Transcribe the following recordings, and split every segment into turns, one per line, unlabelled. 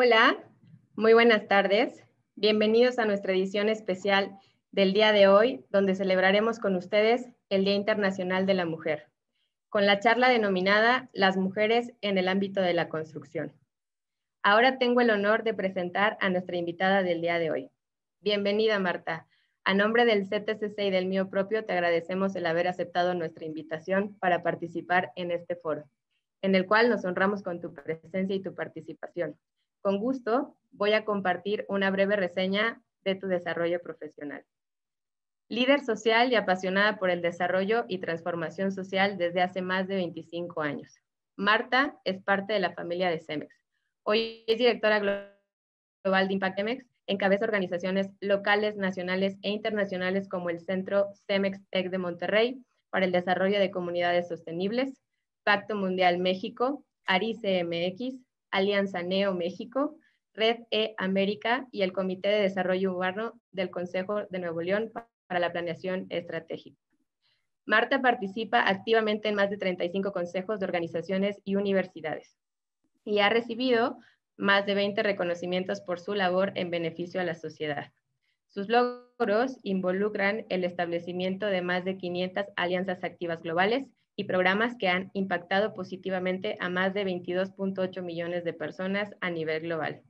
Hola, muy buenas tardes. Bienvenidos a nuestra edición especial del día de hoy, donde celebraremos con ustedes el Día Internacional de la Mujer, con la charla denominada Las mujeres en el ámbito de la construcción. Ahora tengo el honor de presentar a nuestra invitada del día de hoy. Bienvenida, Marta. A nombre del CTCC y del mío propio, te agradecemos el haber aceptado nuestra invitación para participar en este foro, en el cual nos honramos con tu presencia y tu participación con gusto voy a compartir una breve reseña de tu desarrollo profesional. Líder social y apasionada por el desarrollo y transformación social desde hace más de 25 años. Marta es parte de la familia de CEMEX. Hoy es directora global de Impact CEMEX, encabeza organizaciones locales, nacionales e internacionales como el Centro CEMEX Tech de Monterrey para el Desarrollo de Comunidades Sostenibles, Pacto Mundial México, ARICMX, e Alianza Neo México, Red E América y el Comité de Desarrollo Urbano del Consejo de Nuevo León para la Planeación Estratégica. Marta participa activamente en más de 35 consejos de organizaciones y universidades y ha recibido más de 20 reconocimientos por su labor en beneficio a la sociedad. Sus logros involucran el establecimiento de más de 500 alianzas activas globales y programas que han impactado positivamente a más de 22.8 millones de personas a nivel global,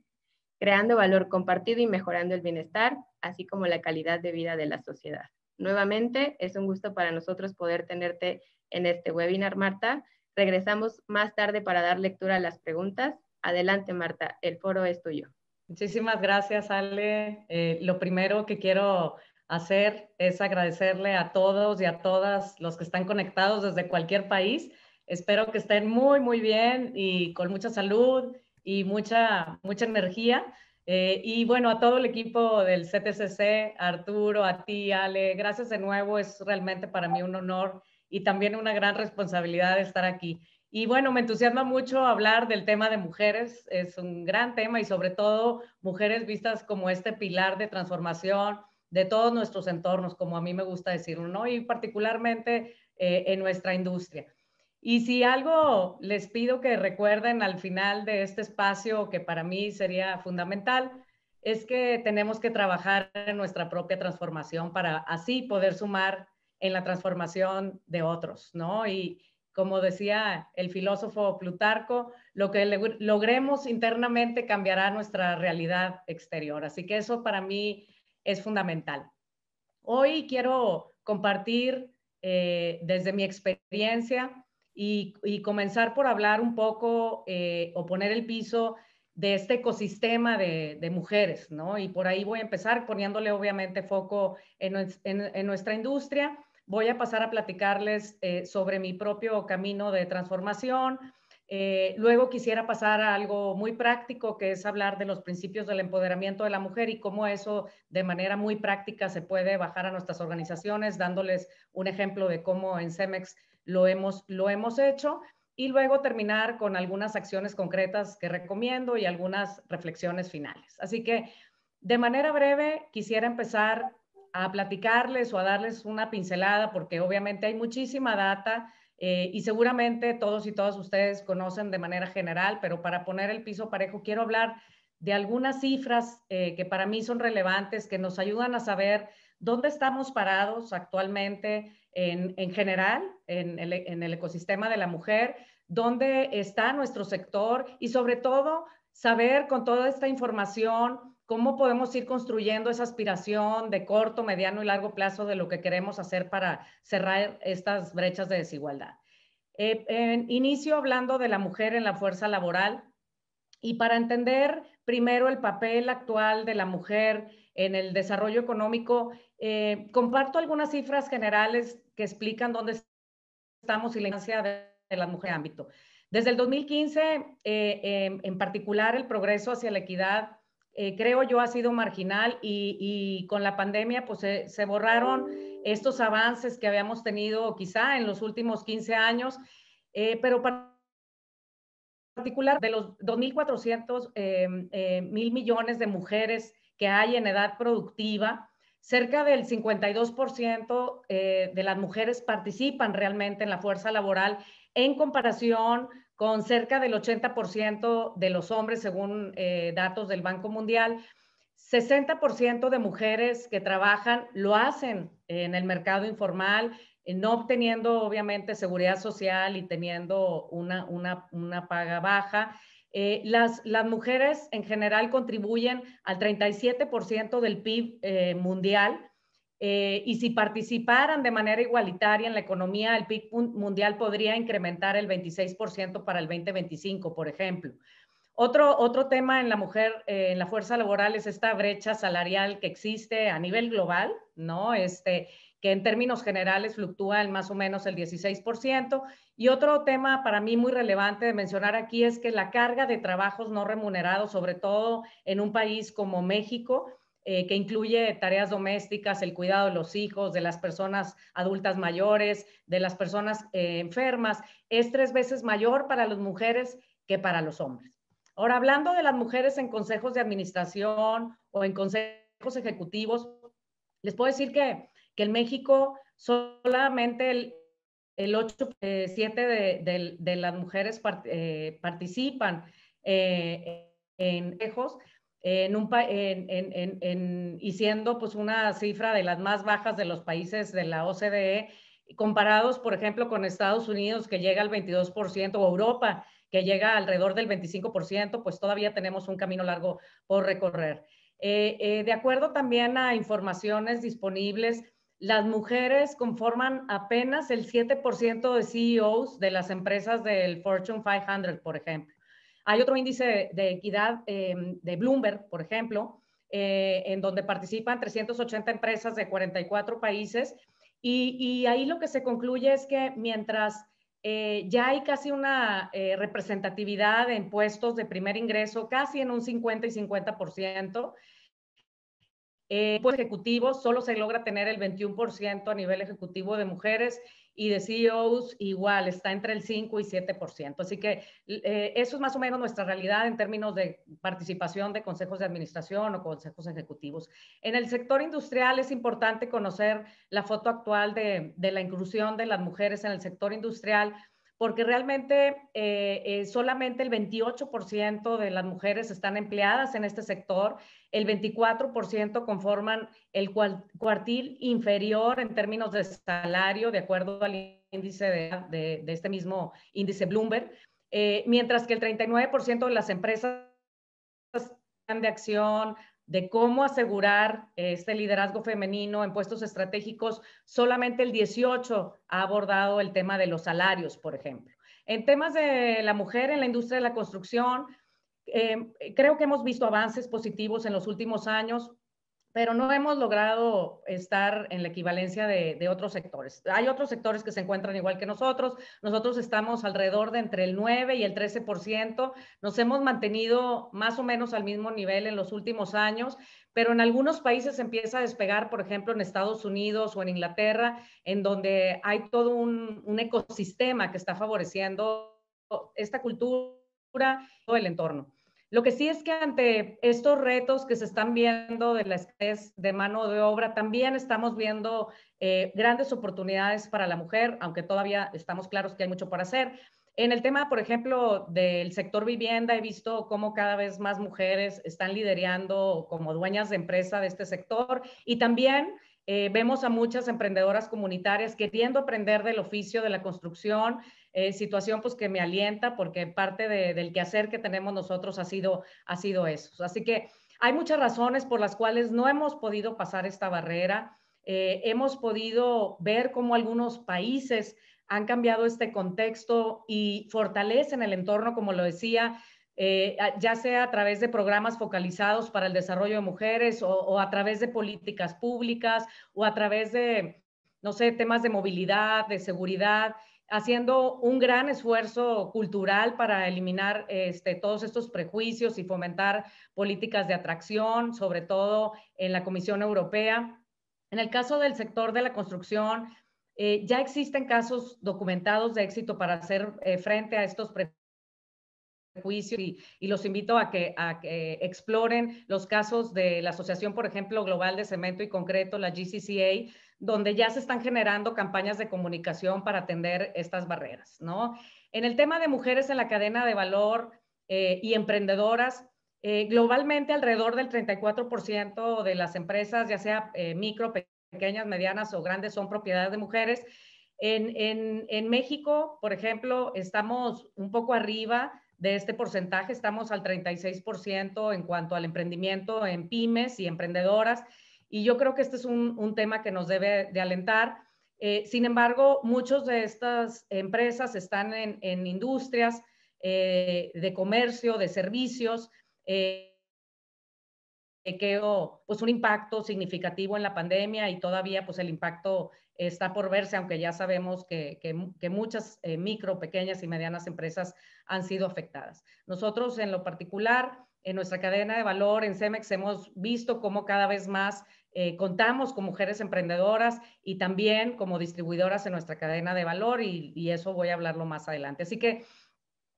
creando valor compartido y mejorando el bienestar, así como la calidad de vida de la sociedad. Nuevamente, es un gusto para nosotros poder tenerte en este webinar, Marta. Regresamos más tarde para dar lectura a las preguntas. Adelante, Marta, el foro es tuyo.
Muchísimas gracias, Ale. Eh, lo primero que quiero hacer es agradecerle a todos y a todas los que están conectados desde cualquier país. Espero que estén muy, muy bien y con mucha salud y mucha, mucha energía. Eh, y bueno, a todo el equipo del CTCC, Arturo, a ti, Ale, gracias de nuevo. Es realmente para mí un honor y también una gran responsabilidad estar aquí. Y bueno, me entusiasma mucho hablar del tema de mujeres. Es un gran tema y sobre todo mujeres vistas como este pilar de transformación, de todos nuestros entornos, como a mí me gusta decirlo, ¿no? Y particularmente eh, en nuestra industria. Y si algo les pido que recuerden al final de este espacio, que para mí sería fundamental, es que tenemos que trabajar en nuestra propia transformación para así poder sumar en la transformación de otros, ¿no? Y como decía el filósofo Plutarco, lo que logremos internamente cambiará nuestra realidad exterior. Así que eso para mí es fundamental. Hoy quiero compartir eh, desde mi experiencia y, comenzar por hablar un poco eh, o poner el piso de este ecosistema de, mujeres, ¿no? Y por ahí voy a empezar poniéndole obviamente foco en, nuestra industria. Voy a pasar a platicarles eh, sobre mi propio camino de transformación, eh, luego quisiera pasar a algo muy práctico, que es hablar de los principios del empoderamiento de la mujer y cómo eso de manera muy práctica se puede bajar a nuestras organizaciones, dándoles un ejemplo de cómo en CEMEX lo hemos hecho. Y luego terminar con algunas acciones concretas que recomiendo y algunas reflexiones finales. Así que, de manera breve, quisiera empezar a platicarles o a darles una pincelada, porque obviamente hay muchísima data eh, y seguramente todos y todas ustedes conocen de manera general, pero para poner el piso parejo, quiero hablar de algunas cifras eh, que para mí son relevantes, que nos ayudan a saber dónde estamos parados actualmente en, general, en el, en el ecosistema de la mujer, dónde está nuestro sector y sobre todo saber con toda esta información cómo podemos ir construyendo esa aspiración de corto, mediano y largo plazo de lo que queremos hacer para cerrar estas brechas de desigualdad. Eh, inicio hablando de la mujer en la fuerza laboral y para entender primero el papel actual de la mujer en el desarrollo económico, eh, comparto algunas cifras generales que explican dónde estamos y la importancia de, la mujer en el ámbito. Desde el 2015, eh, en particular, el progreso hacia la equidad eh, creo yo, ha sido marginal y, con la pandemia pues se, borraron estos avances que habíamos tenido quizá en los últimos 15 años, eh, pero para particular de los 2.400 eh, mil millones de mujeres que hay en edad productiva, cerca del 52% de las mujeres participan realmente en la fuerza laboral en comparación con cerca del 80% de los hombres, según eh, datos del Banco Mundial. 60% de mujeres que trabajan lo hacen en el mercado informal, eh, no obteniendo obviamente seguridad social y teniendo una, paga baja. Eh, las, las, mujeres en general contribuyen al 37% del PIB mundial eh, y si participaran de manera igualitaria en la economía, el PIB mundial podría incrementar el 26% para el 2025, por ejemplo. Otro, tema en la mujer, eh, en la fuerza laboral, es esta brecha salarial que existe a nivel global, ¿no? Este, que en términos generales fluctúa en más o menos el 16%. Y otro tema para mí muy relevante de mencionar aquí es que la carga de trabajos no remunerados, sobre todo en un país como México, eh, que incluye tareas domésticas, el cuidado de los hijos, de las personas adultas mayores, de las personas eh, enfermas, es tres veces mayor para las mujeres que para los hombres. Ahora, hablando de las mujeres en consejos de administración o en consejos ejecutivos, les puedo decir que, que en México solamente el, el 8, 7 eh, de, las mujeres participan en consejos, en y siendo pues una cifra de las más bajas de los países de la OCDE, comparados, por ejemplo, con Estados Unidos, que llega al 22%, o Europa, que llega alrededor del 25%, pues todavía tenemos un camino largo por recorrer. Eh, eh, de acuerdo también a informaciones disponibles, las mujeres conforman apenas el 7% de CEOs de las empresas del Fortune 500, por ejemplo. Hay otro índice de, equidad em, de Bloomberg, por ejemplo, eh, en donde participan 380 empresas de 44 países. Y, ahí lo que se concluye es que mientras eh, ya hay casi una eh, representatividad en puestos de primer ingreso, casi en un 50 y 50%, eh, pues ejecutivo solo se logra tener el 21% a nivel ejecutivo de mujeres y de CEOs igual, está entre el 5 y 7%. Así que eh, eso es más o menos nuestra realidad en términos de participación de consejos de administración o consejos ejecutivos. En el sector industrial es importante conocer la foto actual de, de la inclusión de las mujeres en el sector industrial porque realmente eh, eh, solamente el 28% de las mujeres están empleadas en este sector, el 24% conforman el cuartil inferior en términos de salario, de acuerdo al índice de, este mismo índice Bloomberg, eh, mientras que el 39% de las empresas están de acción de cómo asegurar este liderazgo femenino en puestos estratégicos, solamente el 18 ha abordado el tema de los salarios, por ejemplo. En temas de la mujer en la industria de la construcción, eh, creo que hemos visto avances positivos en los últimos años, pero no hemos logrado estar en la equivalencia de, otros sectores. Hay otros sectores que se encuentran igual que nosotros. Nosotros estamos alrededor de entre el 9 y el 13%. Nos hemos mantenido más o menos al mismo nivel en los últimos años, pero en algunos países empieza a despegar, por ejemplo, en Estados Unidos o en Inglaterra, en donde hay todo un, ecosistema que está favoreciendo esta cultura, todo el entorno. Lo que sí es que ante estos retos que se están viendo de la escasez de mano de obra, también estamos viendo eh, grandes oportunidades para la mujer, aunque todavía estamos claros que hay mucho por hacer. En el tema, por ejemplo, del sector vivienda, he visto cómo cada vez más mujeres están liderando como dueñas de empresa de este sector y también eh, vemos a muchas emprendedoras comunitarias queriendo aprender del oficio de la construcción, eh, situación pues que me alienta porque parte del quehacer que tenemos nosotros ha sido, ha sido eso. Así que hay muchas razones por las cuales no hemos podido pasar esta barrera. Eh, hemos podido ver cómo algunos países han cambiado este contexto y fortalecen el entorno, como lo decía, eh, ya sea a través de programas focalizados para el desarrollo de mujeres o, a través de políticas públicas o a través de, no sé, temas de movilidad, de seguridad, haciendo un gran esfuerzo cultural para eliminar este, todos estos prejuicios y fomentar políticas de atracción, sobre todo en la Comisión Europea. En el caso del sector de la construcción, eh, ya existen casos documentados de éxito para hacer eh, frente a estos prejuicios juicio y, los invito a que, exploren los casos de la Asociación, por ejemplo, Global de Cemento y Concreto, la GCCA, donde ya se están generando campañas de comunicación para atender estas barreras, ¿no? En el tema de mujeres en la cadena de valor eh, y emprendedoras, eh, globalmente alrededor del 34% de las empresas, ya sea eh, micro, pequeñas, medianas o grandes, son propiedad de mujeres. En, en, México, por ejemplo, estamos un poco arriba de este porcentaje. Estamos al 36% en cuanto al emprendimiento en pymes y emprendedoras. Y yo creo que este es un, tema que nos debe de alentar. Eh, sin embargo, muchas de estas empresas están en, industrias eh, de comercio, de servicios. Eh, quedó pues un impacto significativo en la pandemia y todavía pues el impacto está por verse, aunque ya sabemos que, que, muchas eh, micro, pequeñas y medianas empresas han sido afectadas. Nosotros en lo particular, en nuestra cadena de valor, en CEMEX, hemos visto cómo cada vez más eh, contamos con mujeres emprendedoras y también como distribuidoras en nuestra cadena de valor y, y eso voy a hablarlo más adelante. Así que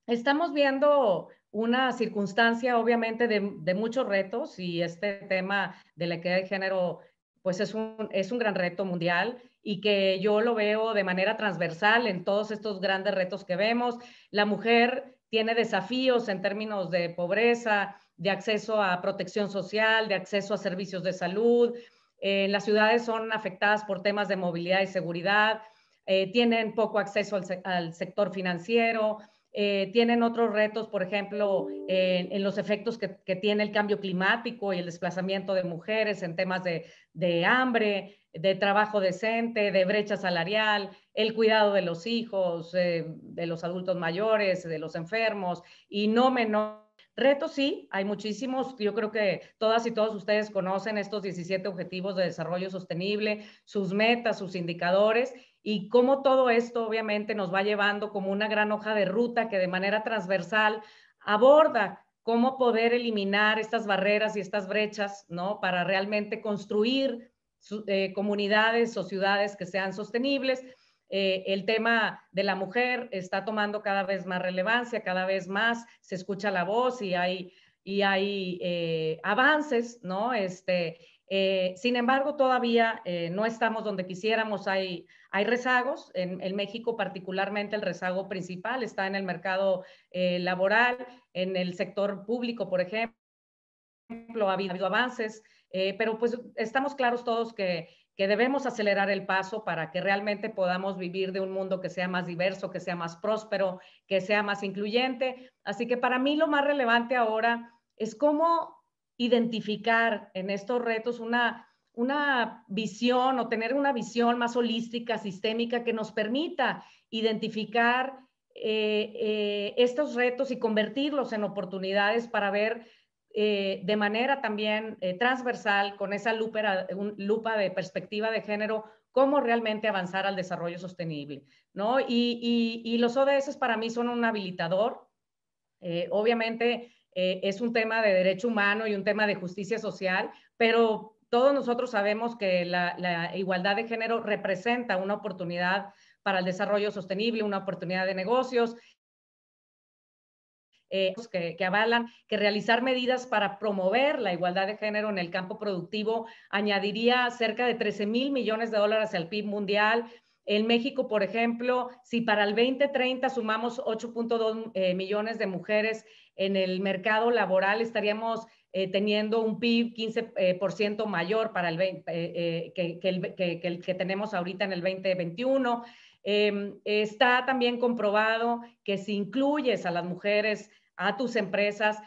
estamos viendo una circunstancia obviamente de, muchos retos y este tema de la equidad de género pues es un, es un gran reto mundial y que yo lo veo de manera transversal en todos estos grandes retos que vemos. La mujer tiene desafíos en términos de pobreza, de acceso a protección social, de acceso a servicios de salud. Eh, las ciudades son afectadas por temas de movilidad y seguridad, eh, tienen poco acceso al, al sector financiero, eh, tienen otros retos, por ejemplo, en los efectos que, tiene el cambio climático y el desplazamiento de mujeres en temas de, hambre, de trabajo decente, de brecha salarial, el cuidado de los hijos, eh, de los adultos mayores, de los enfermos y no menor. Retos sí, hay muchísimos. Yo creo que todas y todos ustedes conocen estos 17 objetivos de desarrollo sostenible, sus metas, sus indicadores y cómo todo esto obviamente nos va llevando como una gran hoja de ruta que de manera transversal aborda cómo poder eliminar estas barreras y estas brechas, ¿no? Para realmente construir eh, comunidades o ciudades que sean sostenibles. Eh, el tema de la mujer está tomando cada vez más relevancia, cada vez más se escucha la voz y hay, y hay eh, avances, ¿no? Este, eh, sin embargo, todavía eh, no estamos donde quisiéramos. Hay, hay rezagos. En, en, México, particularmente, el rezago principal está en el mercado eh, laboral, en el sector público, por ejemplo. Ha habido, ha habido avances, pero pues estamos claros todos que, que debemos acelerar el paso para que realmente podamos vivir de un mundo que sea más diverso, que sea más próspero, que sea más incluyente. Así que para mí lo más relevante ahora es cómo identificar en estos retos una, una visión o tener una visión más holística, sistémica, que nos permita identificar eh, eh, estos retos y convertirlos en oportunidades para ver eh, de manera también transversal, con esa lupa, un, lupa de perspectiva de género, cómo realmente avanzar al desarrollo sostenible. ¿no? Y, y, y los ODS para mí son un habilitador. obviamente, eh, es un tema de derecho humano y un tema de justicia social, pero todos nosotros sabemos que la, igualdad de género representa una oportunidad para el desarrollo sostenible, una oportunidad de negocios eh, que, que, avalan que realizar medidas para promover la igualdad de género en el campo productivo añadiría cerca de 13 mil millones de dólares al PIB mundial. En México, por ejemplo, si para el 2030 sumamos 8.2 eh, millones de mujeres en el mercado laboral estaríamos eh, teniendo un PIB 15% eh, mayor para el eh, que, el, que, tenemos ahorita en el 2021. Em, está también comprobado que si incluyes a las mujeres a tus empresas,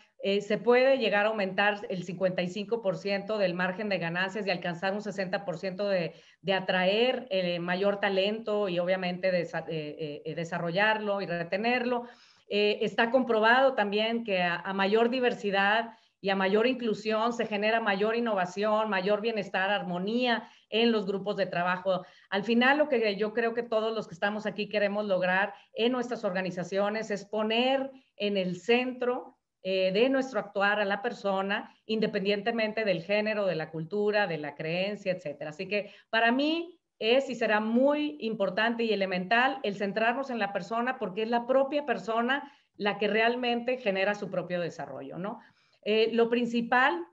se puede llegar a aumentar el 55% del margen de ganancias y alcanzar un 60% de, de atraer mayor talento y obviamente de, desarrollarlo y retenerlo. Eh, está comprobado también que a, mayor diversidad y a mayor inclusión se genera mayor innovación, mayor bienestar, armonía en los grupos de trabajo. Al final, lo que yo creo que todos los que estamos aquí queremos lograr en nuestras organizaciones es poner en el centro eh, de nuestro actuar a la persona, independientemente del género, de la cultura, de la creencia, etcétera. Así que para mí, es y será muy importante y elemental el centrarnos en la persona porque es la propia persona la que realmente genera su propio desarrollo, ¿no? Eh, lo principal,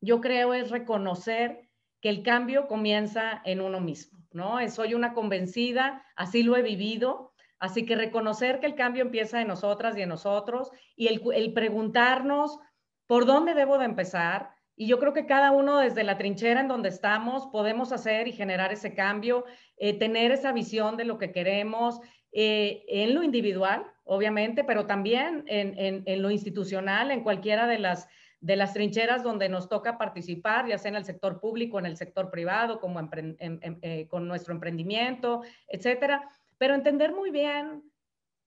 yo creo, es reconocer que el cambio comienza en uno mismo, ¿no? Eh, soy una convencida, así lo he vivido, así que reconocer que el cambio empieza en nosotras y en nosotros y el, el preguntarnos por dónde debo de empezar, y yo creo que cada uno desde la trinchera en donde estamos podemos hacer y generar ese cambio, eh, tener esa visión de lo que queremos eh, en lo individual, obviamente, pero también en, en, lo institucional, en cualquiera de las, de las trincheras donde nos toca participar, ya sea en el sector público, en el sector privado, como em, em, eh, con nuestro emprendimiento, etcétera. Pero entender muy bien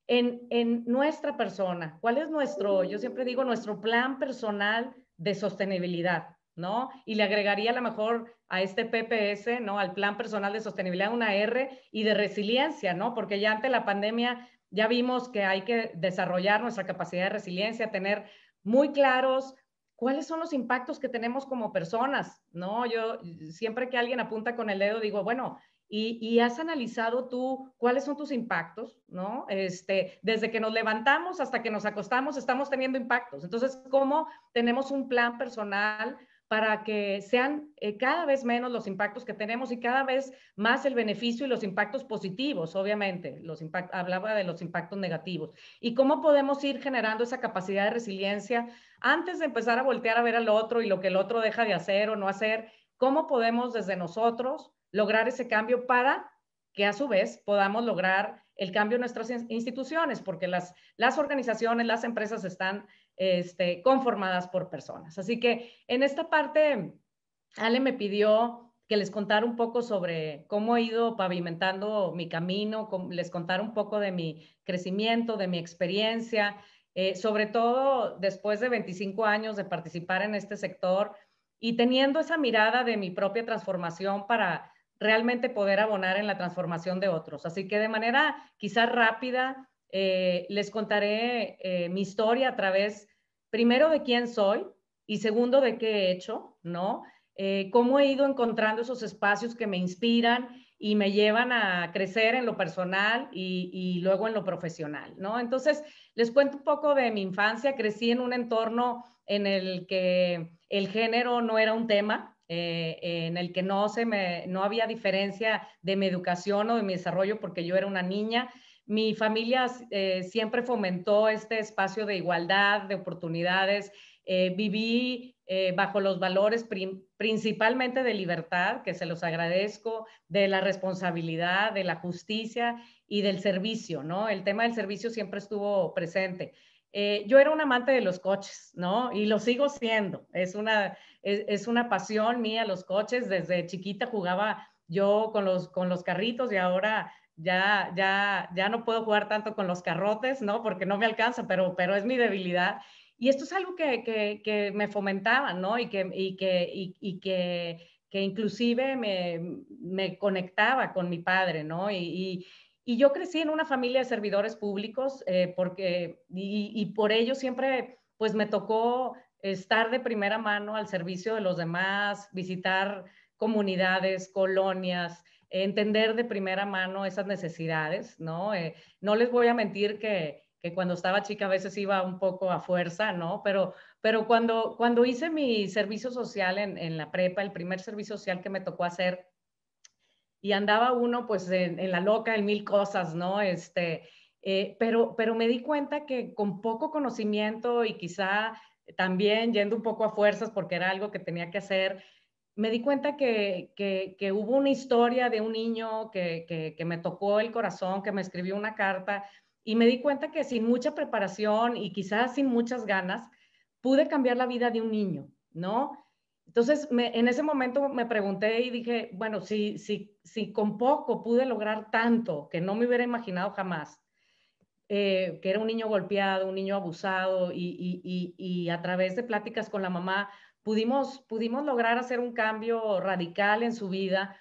en, en, nuestra persona, cuál es nuestro, yo siempre digo, nuestro plan personal de sostenibilidad, ¿no? Y le agregaría a lo mejor a este PPS, ¿no? Al Plan Personal de Sostenibilidad, una R y de resiliencia, ¿no? Porque ya ante la pandemia ya vimos que hay que desarrollar nuestra capacidad de resiliencia, tener muy claros cuáles son los impactos que tenemos como personas, ¿no? Yo siempre que alguien apunta con el dedo digo, bueno, y, has analizado tú cuáles son tus impactos, ¿no? Este, desde que nos levantamos hasta que nos acostamos, estamos teniendo impactos. Entonces, ¿cómo tenemos un plan personal para que sean eh, cada vez menos los impactos que tenemos y cada vez más el beneficio y los impactos positivos, obviamente, los hablaba de los impactos negativos, y cómo podemos ir generando esa capacidad de resiliencia antes de empezar a voltear a ver al otro y lo que el otro deja de hacer o no hacer, cómo podemos desde nosotros lograr ese cambio para que a su vez podamos lograr el cambio en nuestras instituciones, porque las, las organizaciones, las empresas están este, conformadas por personas. Así que en esta parte, Ale me pidió que les contara un poco sobre cómo he ido pavimentando mi camino, les contara un poco de mi crecimiento, de mi experiencia, eh, sobre todo después de 25 años de participar en este sector y teniendo esa mirada de mi propia transformación para realmente poder abonar en la transformación de otros. Así que de manera quizás rápida, eh, les contaré eh, mi historia a través, primero, de quién soy y segundo, de qué he hecho, ¿no? Eh, cómo he ido encontrando esos espacios que me inspiran y me llevan a crecer en lo personal y, y luego en lo profesional, ¿no? Entonces, les cuento un poco de mi infancia. Crecí en un entorno en el que el género no era un tema, eh, en el que no, se me, no había diferencia de mi educación o de mi desarrollo porque yo era una niña. Mi familia eh, siempre fomentó este espacio de igualdad, de oportunidades. Eh, viví bajo los valores principalmente de libertad, que se los agradezco, de la responsabilidad, de la justicia y del servicio, ¿no? El tema del servicio siempre estuvo presente. Eh, yo era un amante de los coches, ¿no? Y lo sigo siendo. Es una, es, una pasión mía los coches. Desde chiquita jugaba yo con los, con los carritos y ahora ya, ya, ya no puedo jugar tanto con los carrotes, ¿no? Porque no me alcanza, pero, pero es mi debilidad. Y esto es algo que, me fomentaba, ¿no? Y que, que, que, inclusive me, conectaba con mi padre, ¿no? y y yo crecí en una familia de servidores públicos eh, porque, y, por ello siempre pues me tocó estar de primera mano al servicio de los demás, visitar comunidades, colonias, entender de primera mano esas necesidades, ¿no? Eh, no les voy a mentir que, cuando estaba chica a veces iba un poco a fuerza, ¿no? Pero, pero cuando, cuando hice mi servicio social en, en la prepa, el primer servicio social que me tocó hacer, y andaba uno pues en, la loca, en mil cosas, ¿no? Este, eh, pero, pero me di cuenta que con poco conocimiento y quizá también yendo un poco a fuerzas porque era algo que tenía que hacer, me di cuenta que, que, hubo una historia de un niño que, que me tocó el corazón, que me escribió una carta y me di cuenta que sin mucha preparación y quizás sin muchas ganas, pude cambiar la vida de un niño, ¿no? Entonces, en ese momento me pregunté y dije, bueno, si, si, si con poco pude lograr tanto que no me hubiera imaginado jamás, eh, que era un niño golpeado, un niño abusado, y, a través de pláticas con la mamá pudimos, pudimos lograr hacer un cambio radical en su vida,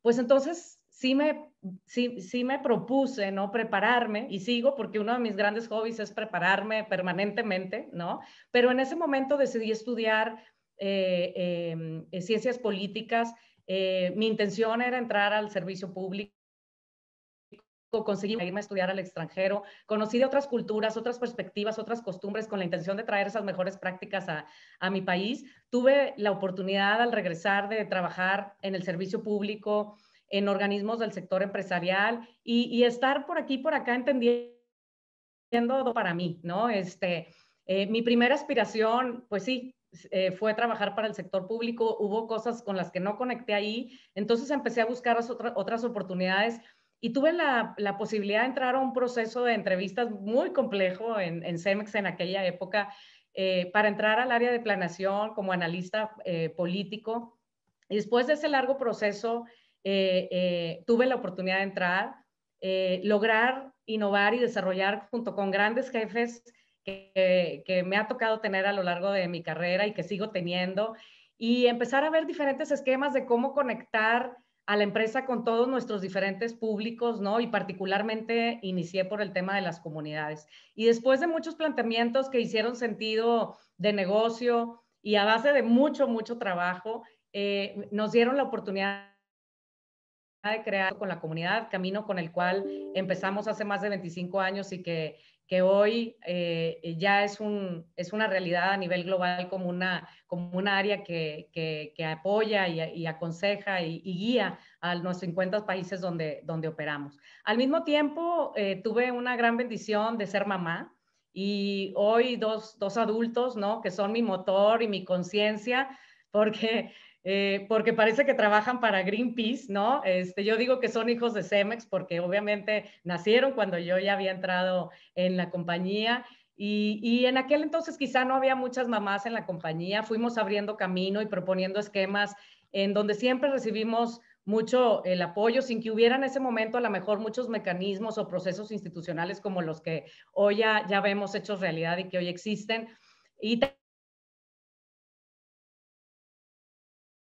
pues entonces sí me, sí, me propuse, ¿no? Prepararme, y sigo porque uno de mis grandes hobbies es prepararme permanentemente, ¿no? Pero en ese momento decidí estudiar eh, em, eh, ciencias políticas. Eh, mi intención era entrar al servicio público conseguí irme a estudiar al extranjero, conocí de otras culturas, otras perspectivas, otras costumbres con la intención de traer esas mejores prácticas a, mi país. Tuve la oportunidad al regresar de trabajar en el servicio público, en organismos del sector empresarial y, estar por aquí, por acá, entendiendo para mí, ¿no? Este, mi primera aspiración, pues sí, eh, fue trabajar para el sector público, hubo cosas con las que no conecté ahí, entonces empecé a buscar otras oportunidades y tuve la, posibilidad de entrar a un proceso de entrevistas muy complejo en, en CEMEX en aquella época eh, para entrar al área de planeación como analista eh, político. Y después de ese largo proceso, tuve la oportunidad de entrar, lograr innovar y desarrollar junto con grandes jefes que, me ha tocado tener a lo largo de mi carrera y que sigo teniendo, y empezar a ver diferentes esquemas de cómo conectar a la empresa con todos nuestros diferentes públicos, ¿no? Y particularmente inicié por el tema de las comunidades. Y después de muchos planteamientos que hicieron sentido de negocio y a base de mucho, mucho trabajo, eh, nos dieron la oportunidad de crear con la comunidad, camino con el cual empezamos hace más de 25 años y que que hoy eh, eh, ya es, una realidad a nivel global como una, área que, apoya y, aconseja y, guía a los 50 países donde, operamos. Al mismo tiempo, eh, tuve una gran bendición de ser mamá y hoy dos, dos adultos, ¿no? Que son mi motor y mi conciencia porque, eh, porque parece que trabajan para Greenpeace, ¿no? Este, yo digo que son hijos de Cemex porque obviamente nacieron cuando yo ya había entrado en la compañía. Y, y, en aquel entonces quizá no había muchas mamás en la compañía, fuimos abriendo camino y proponiendo esquemas en donde siempre recibimos mucho el apoyo sin que hubiera en ese momento a lo mejor muchos mecanismos o procesos institucionales como los que hoy ya, ya vemos hechos realidad y que hoy existen. Y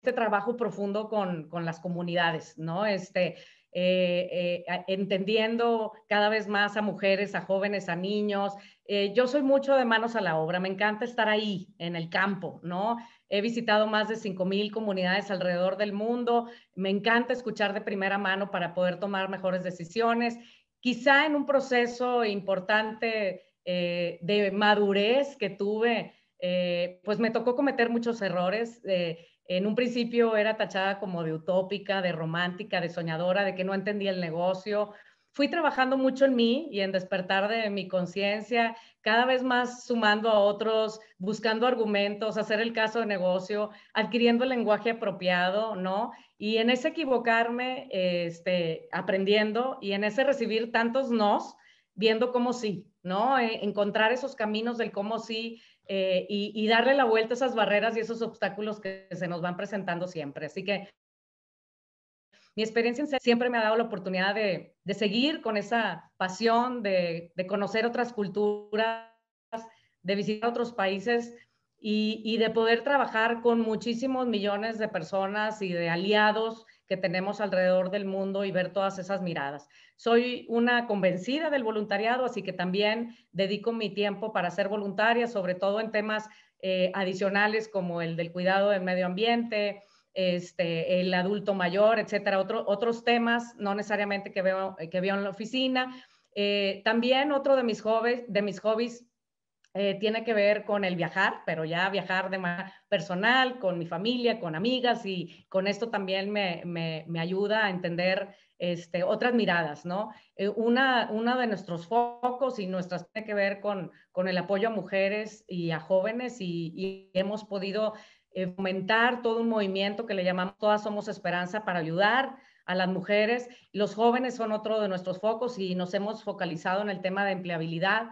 este trabajo profundo con, con las comunidades, ¿no? Este, eh, eh, entendiendo cada vez más a mujeres, a jóvenes, a niños. Eh, yo soy mucho de manos a la obra, me encanta estar ahí, en el campo, ¿no? He visitado más de 5.000 comunidades alrededor del mundo, me encanta escuchar de primera mano para poder tomar mejores decisiones. Quizá en un proceso importante de madurez que tuve, pues me tocó cometer muchos errores. En un principio era tachada como de utópica, de romántica, de soñadora, de que no entendía el negocio. Fui trabajando mucho en mí y en despertar de mi conciencia, cada vez más sumando a otros, buscando argumentos, hacer el caso de negocio, adquiriendo el lenguaje apropiado, ¿no? Y en ese equivocarme, este, aprendiendo y en ese recibir tantos nos, viendo cómo sí, ¿no? E, encontrar esos caminos del cómo sí, eh, y, darle la vuelta a esas barreras y esos obstáculos que se nos van presentando siempre. Así que mi experiencia siempre me ha dado la oportunidad de, seguir con esa pasión, de, conocer otras culturas, de visitar otros países y, de poder trabajar con muchísimos millones de personas y de aliados que tenemos alrededor del mundo y ver todas esas miradas. Soy una convencida del voluntariado, así que también dedico mi tiempo para ser voluntaria, sobre todo en temas eh, adicionales como el del cuidado del medio ambiente, este, el adulto mayor, etcétera, otros otros temas, no necesariamente que veo, eh, que veo en la oficina. Eh, también otro de mis, de mis hobbies eh, tiene que ver con el viajar, pero ya viajar de manera personal, con mi familia, con amigas y con esto también me, me, me ayuda a entender este, otras miradas, ¿no? Eh, una, una de nuestros focos y nuestras tiene que ver con, con el apoyo a mujeres y a jóvenes y, hemos podido aumentar eh, todo un movimiento que le llamamos Todas Somos Esperanza para ayudar a las mujeres. Los jóvenes son otro de nuestros focos y nos hemos focalizado en el tema de empleabilidad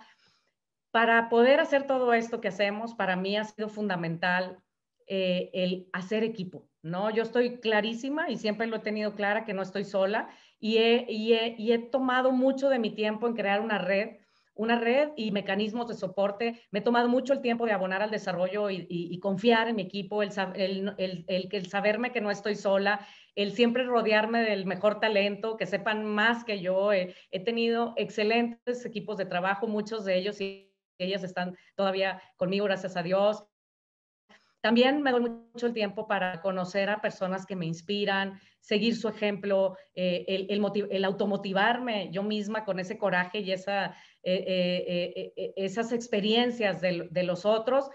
para poder hacer todo esto que hacemos, para mí ha sido fundamental eh, el hacer equipo, ¿no? Yo estoy clarísima y siempre lo he tenido clara que no estoy sola y he, tomado mucho de mi tiempo en crear una red una red y mecanismos de soporte. Me he tomado mucho el tiempo de abonar al desarrollo y, confiar en mi equipo, el, el, saberme que no estoy sola, el siempre rodearme del mejor talento, que sepan más que yo. He, he tenido excelentes equipos de trabajo, muchos de ellos ellas están todavía conmigo, gracias a Dios. También me doy mucho el tiempo para conocer a personas que me inspiran, seguir su ejemplo, eh, el, el, automotivarme yo misma con ese coraje y esa, eh, eh, esas experiencias de, los otros.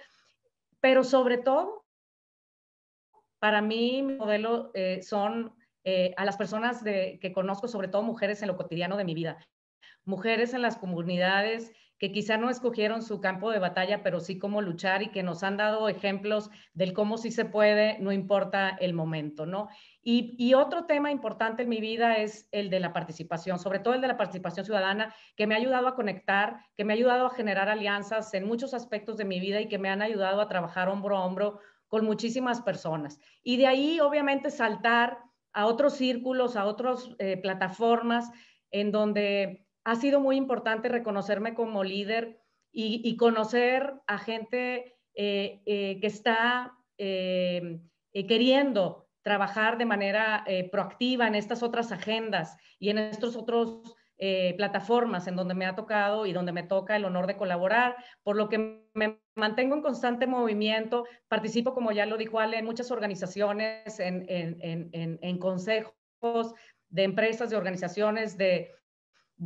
Pero sobre todo, para mí mi modelo son a las personas que conozco, sobre todo mujeres en lo cotidiano de mi vida, mujeres en las comunidades que quizá no escogieron su campo de batalla, pero sí cómo luchar y que nos han dado ejemplos del cómo sí se puede, no importa el momento, ¿no? Y, otro tema importante en mi vida es el de la participación, sobre todo el de la participación ciudadana, que me ha ayudado a conectar, que me ha ayudado a generar alianzas en muchos aspectos de mi vida y que me han ayudado a trabajar hombro a hombro con muchísimas personas. Y de ahí, obviamente, saltar a otros círculos, a otras eh, plataformas en donde ha sido muy importante reconocerme como líder y, conocer a gente eh, eh, que está eh, queriendo trabajar de manera proactiva en estas otras agendas y en estos otros plataformas en donde me ha tocado y donde me toca el honor de colaborar, por lo que me mantengo en constante movimiento, participo, como ya lo dijo Ale, en muchas organizaciones, en, en, en, en consejos de empresas, de organizaciones, de,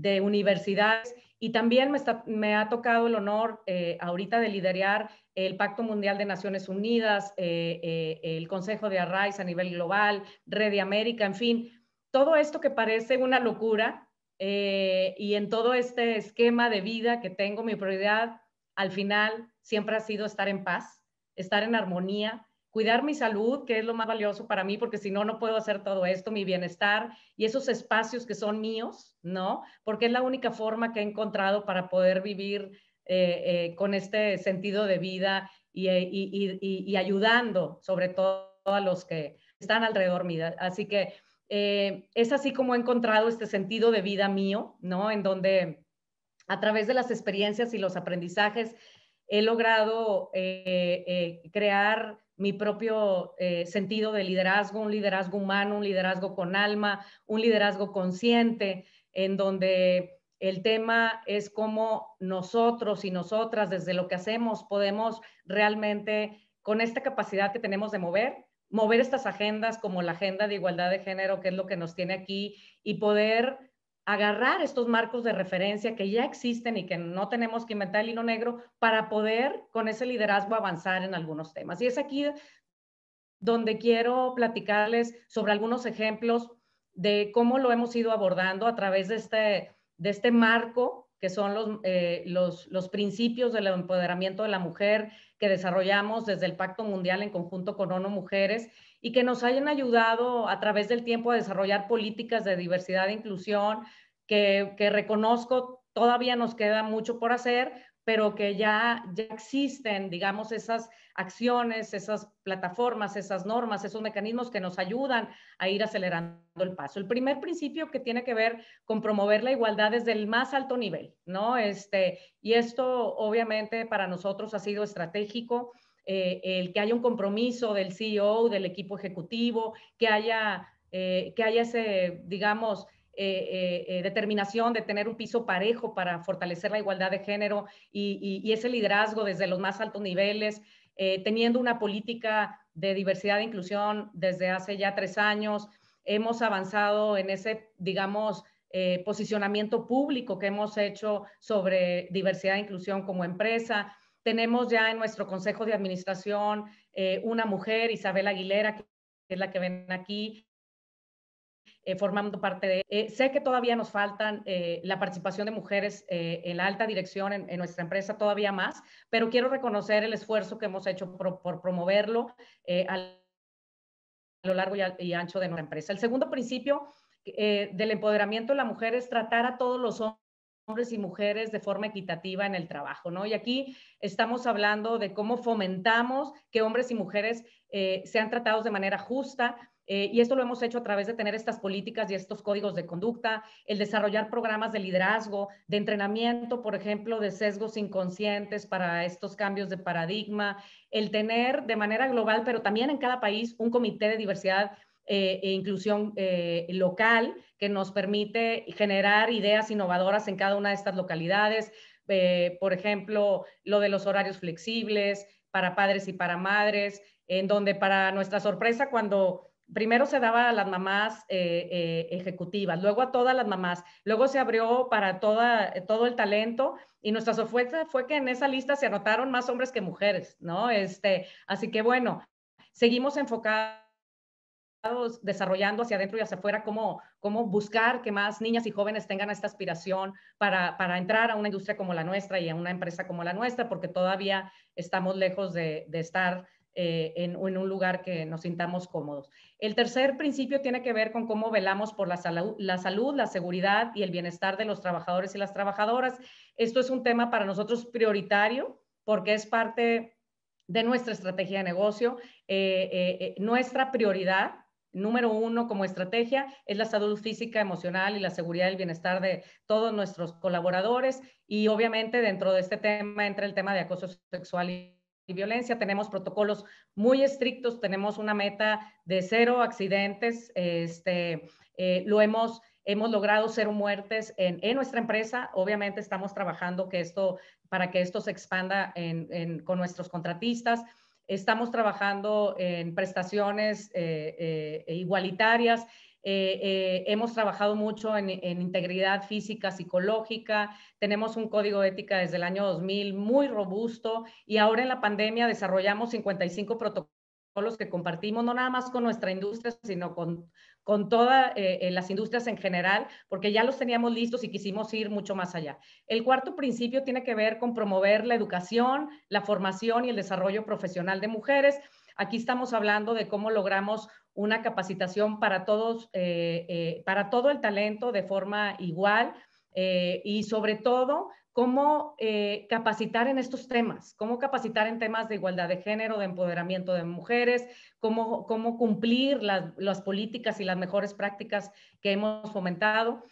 de universidades y también me, ha tocado el honor eh, ahorita de liderar el Pacto Mundial de Naciones Unidas, eh, eh, el Consejo de Arraiz a nivel global, Red de América, en fin, todo esto que parece una locura y en todo este esquema de vida que tengo, mi prioridad al final siempre ha sido estar en paz, estar en armonía, cuidar mi salud, que es lo más valioso para mí, porque si no, no puedo hacer todo esto, mi bienestar y esos espacios que son míos, ¿no? Porque es la única forma que he encontrado para poder vivir eh, eh, con este sentido de vida eh, y, y, ayudando sobre todo a los que están alrededor mío. Así que es así como he encontrado este sentido de vida mío, ¿no? En donde a través de las experiencias y los aprendizajes he logrado crear mi propio eh, sentido de liderazgo, un liderazgo humano, un liderazgo con alma, un liderazgo consciente, en donde el tema es cómo nosotros y nosotras desde lo que hacemos podemos realmente, con esta capacidad que tenemos de mover, mover estas agendas como la agenda de igualdad de género, que es lo que nos tiene aquí, y poder agarrar estos marcos de referencia que ya existen y que no tenemos que inventar el hilo negro para poder con ese liderazgo avanzar en algunos temas. Y es aquí donde quiero platicarles sobre algunos ejemplos de cómo lo hemos ido abordando a través de este, de este marco que son los, eh, los, los principios del empoderamiento de la mujer que desarrollamos desde el Pacto Mundial en conjunto con ONU Mujeres y que nos hayan ayudado a través del tiempo a desarrollar políticas de diversidad e inclusión que, reconozco todavía nos queda mucho por hacer, pero que ya, ya existen, digamos, esas acciones, esas plataformas, esas normas, esos mecanismos que nos ayudan a ir acelerando el paso. El primer principio que tiene que ver con promover la igualdad desde el más alto nivel, ¿no? Este, y esto obviamente para nosotros ha sido estratégico eh, el que haya un compromiso del CEO, del equipo ejecutivo, que haya, eh, que haya ese, digamos, eh, determinación de tener un piso parejo para fortalecer la igualdad de género y, ese liderazgo desde los más altos niveles, teniendo una política de diversidad e inclusión desde hace ya tres años. Hemos avanzado en ese, digamos, posicionamiento público que hemos hecho sobre diversidad e inclusión como empresa. Tenemos ya en nuestro consejo de administración eh, una mujer, Isabel Aguilera, que es la que ven aquí, eh, formando parte de... Eh, sé que todavía nos faltan la participación de mujeres en la alta dirección en, nuestra empresa todavía más, pero quiero reconocer el esfuerzo que hemos hecho por, promoverlo a lo largo y, ancho de nuestra empresa. El segundo principio del empoderamiento de la mujer es tratar a todos los hombres hombres y mujeres de forma equitativa en el trabajo, ¿no? Y aquí estamos hablando de cómo fomentamos que hombres y mujeres eh, sean tratados de manera justa. Eh, y esto lo hemos hecho a través de tener estas políticas y estos códigos de conducta, el desarrollar programas de liderazgo, de entrenamiento, por ejemplo, de sesgos inconscientes para estos cambios de paradigma, el tener de manera global, pero también en cada país, un comité de diversidad eh, e inclusión eh, local que nos permite generar ideas innovadoras en cada una de estas localidades. Eh, por ejemplo, lo de los horarios flexibles para padres y para madres, en donde para nuestra sorpresa cuando primero se daba a las mamás ejecutivas, luego a todas las mamás, luego se abrió para toda, todo el talento y nuestra sorpresa fue que en esa lista se anotaron más hombres que mujeres, ¿no? Este, así que bueno, seguimos enfocados desarrollando hacia adentro y hacia afuera, cómo, cómo buscar que más niñas y jóvenes tengan esta aspiración para, para, entrar a una industria como la nuestra y a una empresa como la nuestra, porque todavía estamos lejos de, de estar eh, en, en, un lugar que nos sintamos cómodos. El tercer principio tiene que ver con cómo velamos por la, salud, la salud, la seguridad y el bienestar de los trabajadores y las trabajadoras. Esto es un tema para nosotros prioritario porque es parte de nuestra estrategia de negocio. Eh, eh, nuestra prioridad número uno como estrategia es la salud física, emocional y la seguridad y el bienestar de todos nuestros colaboradores. Y obviamente dentro de este tema entre el tema de acoso sexual y, violencia. Tenemos protocolos muy estrictos, tenemos una meta de cero accidentes. Este, eh, lo hemos... Hemos logrado cero muertes en, en, nuestra empresa. Obviamente estamos trabajando que esto, para que esto se expanda en, con nuestros contratistas. Estamos trabajando en prestaciones eh, eh, igualitarias. Eh, hemos trabajado mucho en, integridad física, psicológica, tenemos un código ética desde el año 2000 muy robusto y ahora en la pandemia desarrollamos 55 protocolos que compartimos, no nada más con nuestra industria, sino con, con todas eh, eh, las industrias en general, porque ya los teníamos listos y quisimos ir mucho más allá. El cuarto principio tiene que ver con promover la educación, la formación y el desarrollo profesional de mujeres. Aquí estamos hablando de cómo logramos una capacitación para todos, eh, para todo el talento de forma igual y sobre todo cómo eh, capacitar en estos temas, cómo capacitar en temas de igualdad de género, de empoderamiento de mujeres, cómo, cómo cumplir las, las políticas y las mejores prácticas que hemos fomentado.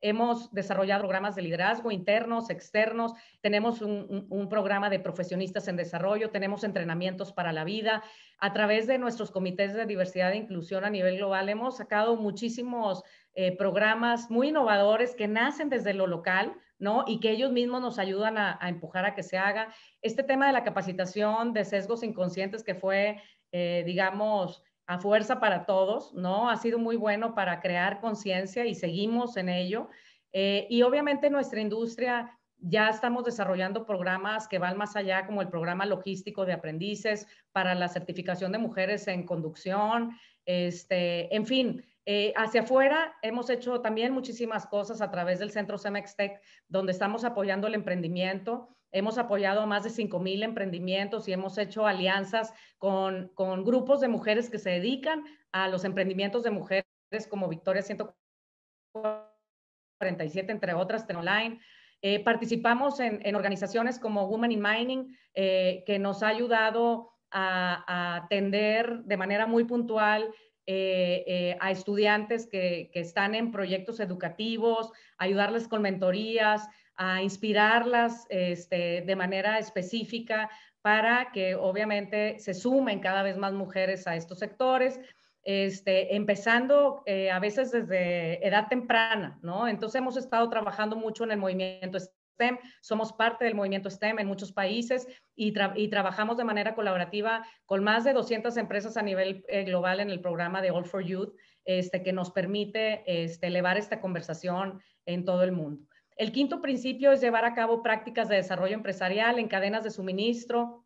Hemos desarrollado programas de liderazgo internos, externos, tenemos un, un, programa de profesionistas en desarrollo, tenemos entrenamientos para la vida. A través de nuestros comités de diversidad e inclusión a nivel global hemos sacado muchísimos eh, programas muy innovadores que nacen desde lo local, ¿no? Y que ellos mismos nos ayudan a, empujar a que se haga. Este tema de la capacitación de sesgos inconscientes que fue, eh, digamos, a fuerza para todos, ¿no? Ha sido muy bueno para crear conciencia y seguimos en ello. Eh, y obviamente nuestra industria ya estamos desarrollando programas que van más allá, como el programa logístico de aprendices para la certificación de mujeres en conducción, este, en fin, eh, hacia afuera hemos hecho también muchísimas cosas a través del Centro Tech, donde estamos apoyando el emprendimiento. Hemos apoyado a más de 5.000 emprendimientos y hemos hecho alianzas con, con grupos de mujeres que se dedican a los emprendimientos de mujeres como Victoria 147, entre otras, online. Eh, participamos en, en, organizaciones como Women in Mining, eh, que nos ha ayudado a, a atender de manera muy puntual eh, eh, a estudiantes que, están en proyectos educativos, ayudarles con mentorías, a inspirarlas este, de manera específica para que obviamente se sumen cada vez más mujeres a estos sectores. Este, empezando eh, a veces desde edad temprana, ¿no? Entonces hemos estado trabajando mucho en el movimiento STEM. Somos parte del movimiento STEM en muchos países y, trabajamos de manera colaborativa con más de 200 empresas a nivel eh, global en el programa de All for Youth, este, que nos permite este, elevar esta conversación en todo el mundo. El quinto principio es llevar a cabo prácticas de desarrollo empresarial en cadenas de suministro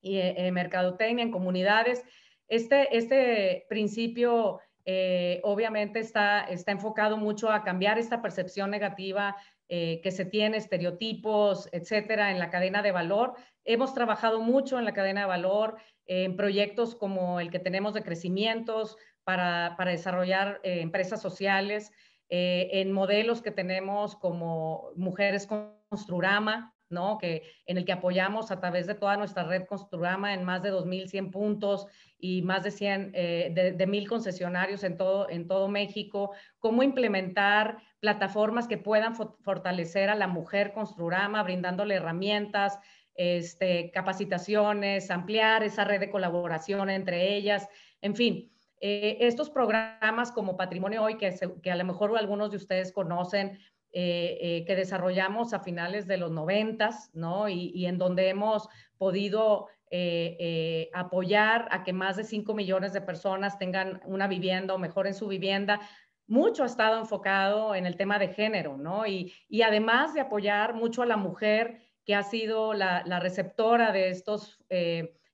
y en eh, eh, mercadotecnia, en comunidades. Este, este principio obviamente está enfocado mucho a cambiar esta percepción negativa eh, que se tiene, estereotipos, etcétera, en la cadena de valor. Hemos trabajado mucho en la cadena de valor, en proyectos como el que tenemos de crecimientos para, desarrollar eh, empresas sociales, eh, en modelos que tenemos como Mujeres Construrama, que, en el que apoyamos a través de toda nuestra red Construrama en más de 2.100 puntos y más de 100, eh, de, de 1.000 concesionarios en todo, en todo México, cómo implementar plataformas que puedan fortalecer a la mujer Construrama, brindándole herramientas, este, capacitaciones, ampliar esa red de colaboración entre ellas, en fin. Eh, estos programas como Patrimonio Hoy, que a lo mejor algunos de ustedes conocen, eh, eh, que desarrollamos a finales de los noventas, ¿no? Y, en donde hemos podido eh, apoyar a que más de 5 millones de personas tengan una vivienda o mejoren su vivienda. Mucho ha estado enfocado en el tema de género, ¿no? Y, además de apoyar mucho a la mujer que ha sido la, receptora de estos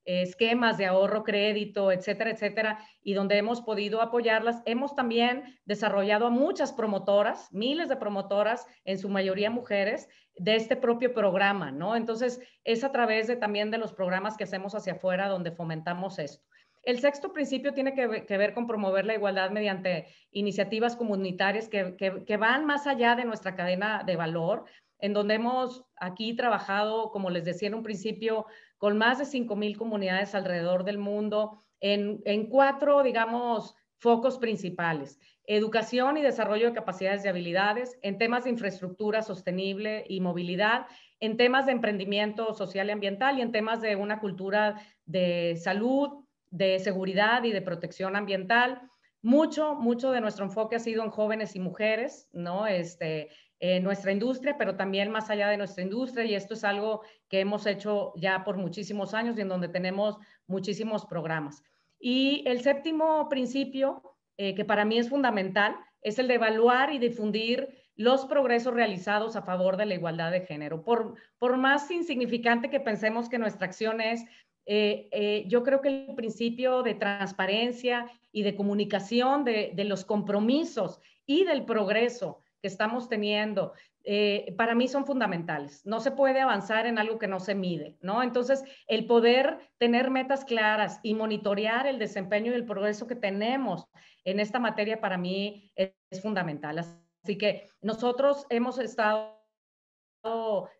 esquemas de ahorro, crédito, etcétera, etcétera, y donde hemos podido apoyarlas. Hemos también desarrollado a muchas promotoras, miles de promotoras, en su mayoría mujeres, de este propio programa, ¿no? Entonces, es a través de, también de los programas que hacemos hacia afuera donde fomentamos esto. El sexto principio tiene que ver, con promover la igualdad mediante iniciativas comunitarias que, que, van más allá de nuestra cadena de valor, en donde hemos aquí trabajado, como les decía en un principio, con más de 5.000 comunidades alrededor del mundo en, cuatro, digamos, focos principales. Educación y desarrollo de capacidades y habilidades, en temas de infraestructura sostenible y movilidad, en temas de emprendimiento social y ambiental y en temas de una cultura de salud, de seguridad y de protección ambiental. Mucho, mucho de nuestro enfoque ha sido en jóvenes y mujeres, ¿no? Este, eh, nuestra industria, pero también más allá de nuestra industria. Y esto es algo que hemos hecho ya por muchísimos años y en donde tenemos muchísimos programas. Y el séptimo principio, eh, que para mí es fundamental, es el de evaluar y difundir los progresos realizados a favor de la igualdad de género. Por, por más insignificante que pensemos que nuestra acción es, eh, yo creo que el principio de transparencia y de comunicación de los compromisos y del progreso estamos teniendo, eh, para mí son fundamentales. No se puede avanzar en algo que no se mide, ¿no? Entonces, el poder tener metas claras y monitorear el desempeño y el progreso que tenemos en esta materia para mí es fundamental. Así que nosotros hemos estado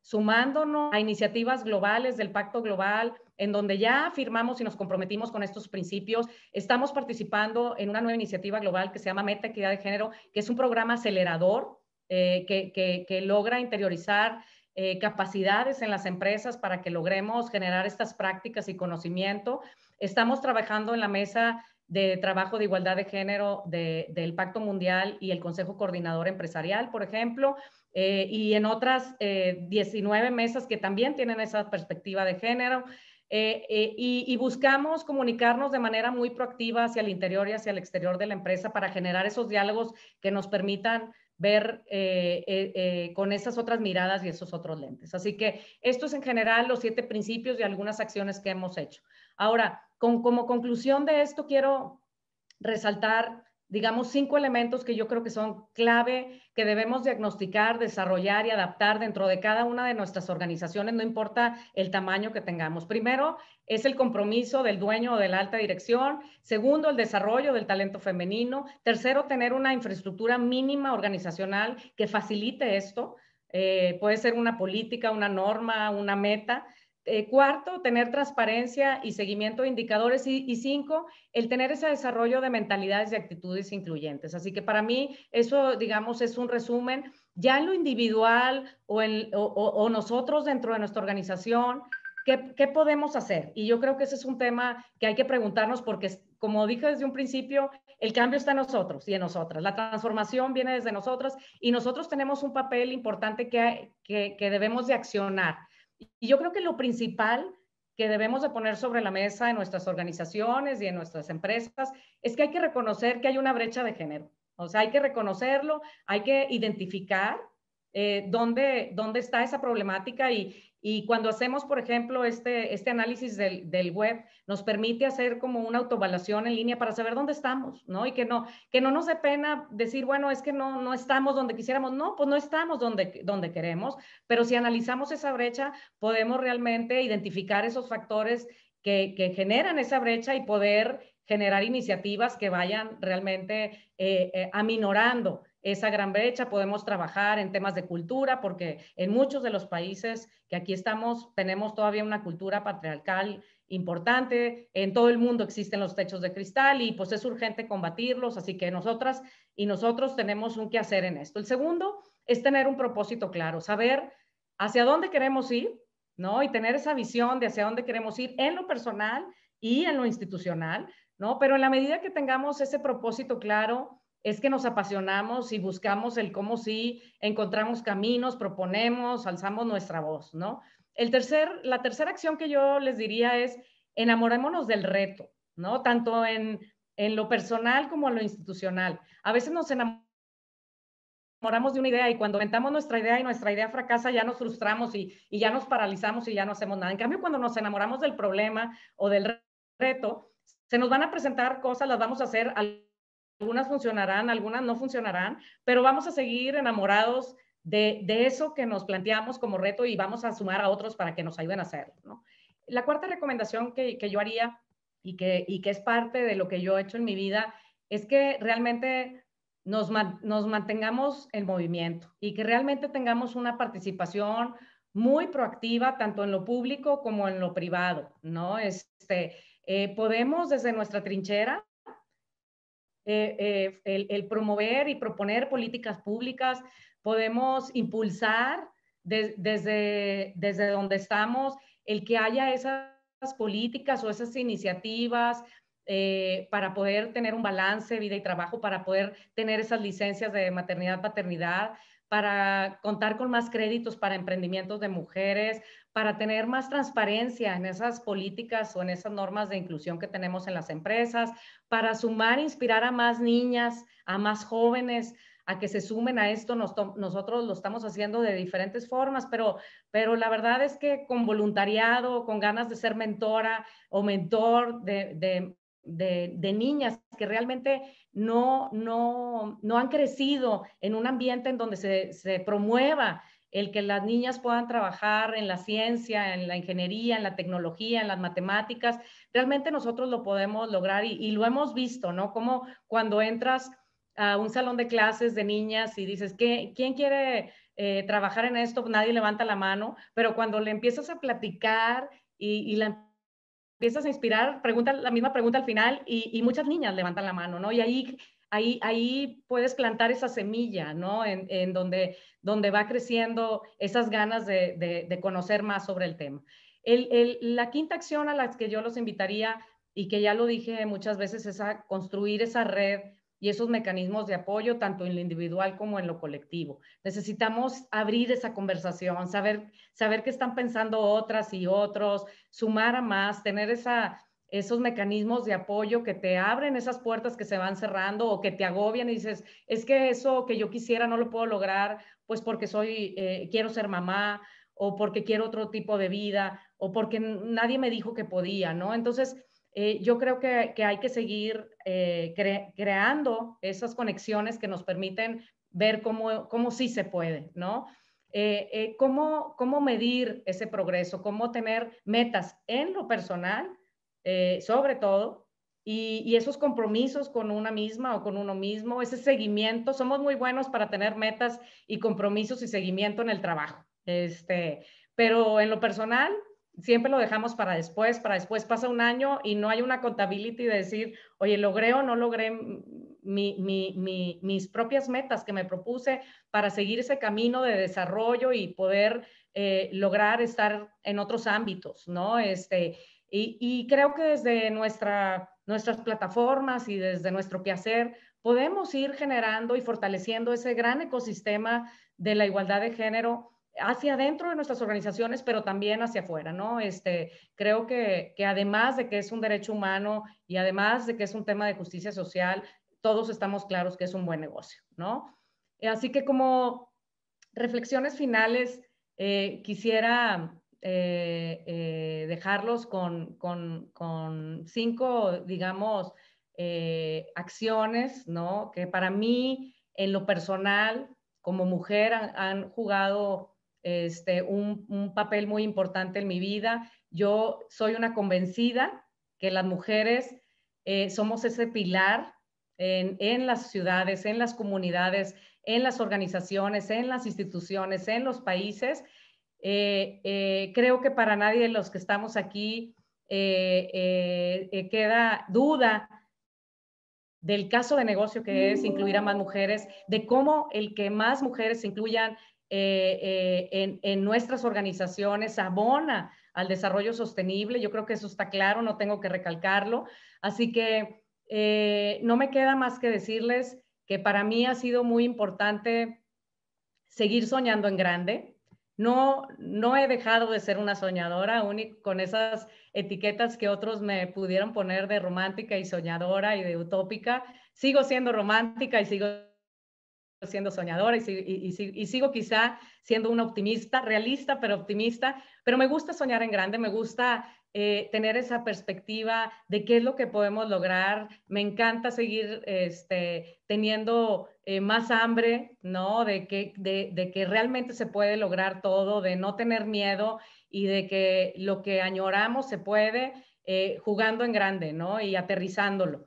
sumándonos a iniciativas globales del Pacto Global, en donde ya firmamos y nos comprometimos con estos principios. Estamos participando en una nueva iniciativa global que se llama Meta Equidad de Género, que es un programa acelerador eh, que, logra interiorizar eh, capacidades en las empresas para que logremos generar estas prácticas y conocimiento. Estamos trabajando en la mesa de trabajo de igualdad de género del Pacto Mundial y el Consejo Coordinador Empresarial, por ejemplo, eh, y en otras 19 eh, mesas que también tienen esa perspectiva de género. Eh, y, y, buscamos comunicarnos de manera muy proactiva hacia el interior y hacia el exterior de la empresa para generar esos diálogos que nos permitan ver con esas otras miradas y esos otros lentes. Así que esto es en general los siete principios y algunas acciones que hemos hecho. Ahora, con, como conclusión de esto, quiero resaltar, digamos, cinco elementos que yo creo que son clave, que debemos diagnosticar, desarrollar y adaptar dentro de cada una de nuestras organizaciones, no importa el tamaño que tengamos. Primero, es el compromiso del dueño o de la alta dirección. Segundo, el desarrollo del talento femenino. Tercero, tener una infraestructura mínima organizacional que facilite esto. Eh, puede ser una política, una norma, una meta. Eh, cuarto, tener transparencia y seguimiento de indicadores. Y, cinco, el tener ese desarrollo de mentalidades y actitudes incluyentes. Así que para mí eso, digamos, es un resumen. Ya en lo individual o, nosotros dentro de nuestra organización, ¿qué, podemos hacer? Y yo creo que ese es un tema que hay que preguntarnos porque, como dije desde un principio, el cambio está en nosotros y en nosotras. La transformación viene desde nosotras y nosotros tenemos un papel importante que, que debemos de accionar y yo creo que lo principal que debemos de poner sobre la mesa en nuestras organizaciones y en nuestras empresas es que hay que reconocer que hay una brecha de género. O sea, hay que reconocerlo, hay que identificar eh, dónde, dónde está esa problemática y, y cuando hacemos, por ejemplo, este, este análisis del, web, nos permite hacer como una autoevaluación en línea para saber dónde estamos, ¿no? Y que no, que no nos dé pena decir, bueno, es que no, no estamos donde quisiéramos. No, pues no estamos donde, donde queremos, pero si analizamos esa brecha, podemos realmente identificar esos factores que, generan esa brecha y poder generar iniciativas que vayan realmente eh, eh, aminorando esa gran brecha, podemos trabajar en temas de cultura, porque en muchos de los países que aquí estamos tenemos todavía una cultura patriarcal importante, en todo el mundo existen los techos de cristal y pues es urgente combatirlos, así que nosotras y nosotros tenemos un que hacer en esto. El segundo es tener un propósito claro, saber hacia dónde queremos ir, ¿no? Y tener esa visión de hacia dónde queremos ir en lo personal y en lo institucional, ¿no? Pero en la medida que tengamos ese propósito claro, es que nos apasionamos y buscamos el cómo sí, encontramos caminos, proponemos, alzamos nuestra voz, ¿no? El tercer, la tercera acción que yo les diría es enamorémonos del reto, ¿no? Tanto en, lo personal como en lo institucional. A veces nos enamoramos de una idea y cuando inventamos nuestra idea y nuestra idea fracasa, ya nos frustramos y, y, ya nos paralizamos y ya no hacemos nada. En cambio, cuando nos enamoramos del problema o del reto, se nos van a presentar cosas, las vamos a hacer, al algunas funcionarán, algunas no funcionarán, pero vamos a seguir enamorados de, de, eso que nos planteamos como reto y vamos a sumar a otros para que nos ayuden a hacerlo. ¿no? La cuarta recomendación que, que yo haría y que, y que es parte de lo que yo he hecho en mi vida es que realmente nos, nos mantengamos en movimiento y que realmente tengamos una participación muy proactiva tanto en lo público como en lo privado, ¿no? Este, eh, podemos desde nuestra trinchera eh, eh, el, promover y proponer políticas públicas, podemos impulsar desde, desde donde estamos el que haya esas políticas o esas iniciativas eh, para poder tener un balance vida y trabajo, para poder tener esas licencias de maternidad, paternidad, para contar con más créditos para emprendimientos de mujeres, para tener más transparencia en esas políticas o en esas normas de inclusión que tenemos en las empresas, para sumar, inspirar a más niñas, a más jóvenes a que se sumen a esto, nosotros lo estamos haciendo de diferentes formas, pero, pero la verdad es que con voluntariado, con ganas de ser mentora o mentor de, niñas que realmente no, han crecido en un ambiente en donde se, se promueva el que las niñas puedan trabajar en la ciencia, en la ingeniería, en la tecnología, en las matemáticas, realmente nosotros lo podemos lograr y, lo hemos visto, ¿no? Como cuando entras a un salón de clases de niñas y dices, ¿qué, ¿quién quiere eh, trabajar en esto? Pues nadie levanta la mano, pero cuando le empiezas a platicar y, la empiezas a inspirar, pregunta la misma pregunta al final y, y, muchas niñas levantan la mano, ¿no? Y ahí ahí, puedes plantar esa semilla, ¿no? En, donde, donde va creciendo esas ganas de, conocer más sobre el tema. la quinta acción a la que yo los invitaría, y que ya lo dije muchas veces, es a construir esa red y esos mecanismos de apoyo, tanto en lo individual como en lo colectivo. Necesitamos abrir esa conversación, saber, saber qué están pensando otras y otros, sumar a más, tener esa, esos mecanismos de apoyo que te abren esas puertas que se van cerrando o que te agobian y dices, es que eso que yo quisiera no lo puedo lograr, pues porque soy, eh, quiero ser mamá o porque quiero otro tipo de vida o porque nadie me dijo que podía, ¿no? Entonces, eh, yo creo que, hay que seguir eh, creando esas conexiones que nos permiten ver cómo, cómo sí se puede, ¿no? cómo, cómo medir ese progreso, cómo tener metas en lo personal eh, sobre todo, y, esos compromisos con una misma o con uno mismo, ese seguimiento, somos muy buenos para tener metas y compromisos y seguimiento en el trabajo. Este, pero en lo personal, siempre lo dejamos para después, para después pasa un año y no hay una contabilidad de decir, oye, logré o no logré mis propias metas que me propuse para seguir ese camino de desarrollo y poder eh, lograr estar en otros ámbitos, ¿no? Este, y, creo que desde nuestra, nuestras plataformas y desde nuestro quehacer podemos ir generando y fortaleciendo ese gran ecosistema de la igualdad de género hacia adentro de nuestras organizaciones, pero también hacia afuera, ¿no? Este, creo que, que además de que es un derecho humano y además de que es un tema de justicia social, todos estamos claros que es un buen negocio, ¿no? Así que como reflexiones finales, eh, quisiera eh, eh, dejarlos con, cinco, digamos, eh, acciones, ¿no? Que para mí, en lo personal, como mujer, han, jugado este, un, papel muy importante en mi vida. Yo soy una convencida que las mujeres somos ese pilar en las ciudades, en las comunidades, en las organizaciones, en las instituciones, en los países eh, eh, creo que para nadie de los que estamos aquí eh, queda duda del caso de negocio que es incluir a más mujeres, de cómo el que más mujeres se incluyan en, nuestras organizaciones abona al desarrollo sostenible. Yo creo que eso está claro, no tengo que recalcarlo. Así que no me queda más que decirles que para mí ha sido muy importante seguir soñando en grande, no, no he dejado de ser una soñadora, con esas etiquetas que otros me pudieron poner de romántica y soñadora y de utópica. Sigo siendo romántica y sigo siendo soñadora y, sigo quizá siendo una optimista, realista, pero optimista, pero me gusta soñar en grande, me gusta eh, tener esa perspectiva de qué es lo que podemos lograr, me encanta seguir este, teniendo eh, más hambre, ¿no? De que, de, que realmente se puede lograr todo, de no tener miedo y de que lo que añoramos se puede eh, jugando en grande, ¿no? Y aterrizándolo.